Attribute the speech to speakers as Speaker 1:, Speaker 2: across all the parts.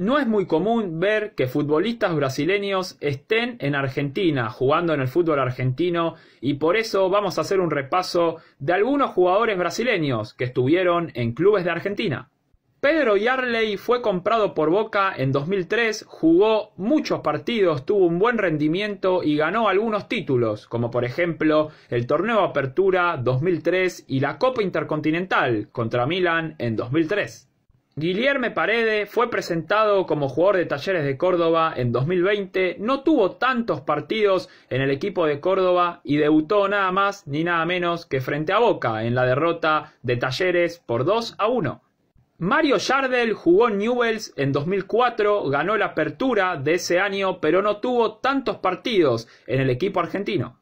Speaker 1: no es muy común ver que futbolistas brasileños estén en Argentina, jugando en el fútbol argentino, y por eso vamos a hacer un repaso de algunos jugadores brasileños que estuvieron en clubes de Argentina. Pedro Yarley fue comprado por Boca en 2003, jugó muchos partidos, tuvo un buen rendimiento y ganó algunos títulos, como por ejemplo el Torneo Apertura 2003 y la Copa Intercontinental contra Milan en 2003. Guillerme Parede fue presentado como jugador de Talleres de Córdoba en 2020, no tuvo tantos partidos en el equipo de Córdoba y debutó nada más ni nada menos que frente a Boca en la derrota de Talleres por 2 a 1. Mario Yardel jugó en Newells en 2004, ganó la apertura de ese año, pero no tuvo tantos partidos en el equipo argentino.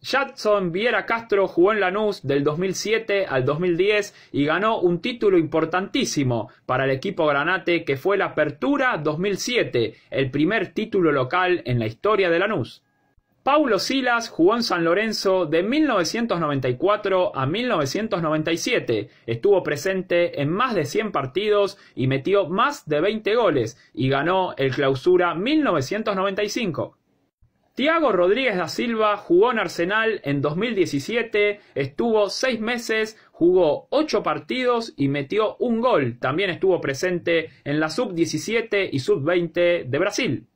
Speaker 1: Jackson Viera Castro jugó en Lanús del 2007 al 2010 y ganó un título importantísimo para el equipo granate que fue la Apertura 2007, el primer título local en la historia de Lanús. Paulo Silas jugó en San Lorenzo de 1994 a 1997. Estuvo presente en más de 100 partidos y metió más de 20 goles y ganó el clausura 1995. Tiago Rodríguez da Silva jugó en Arsenal en 2017, estuvo seis meses, jugó ocho partidos y metió un gol. También estuvo presente en la sub-17 y sub-20 de Brasil.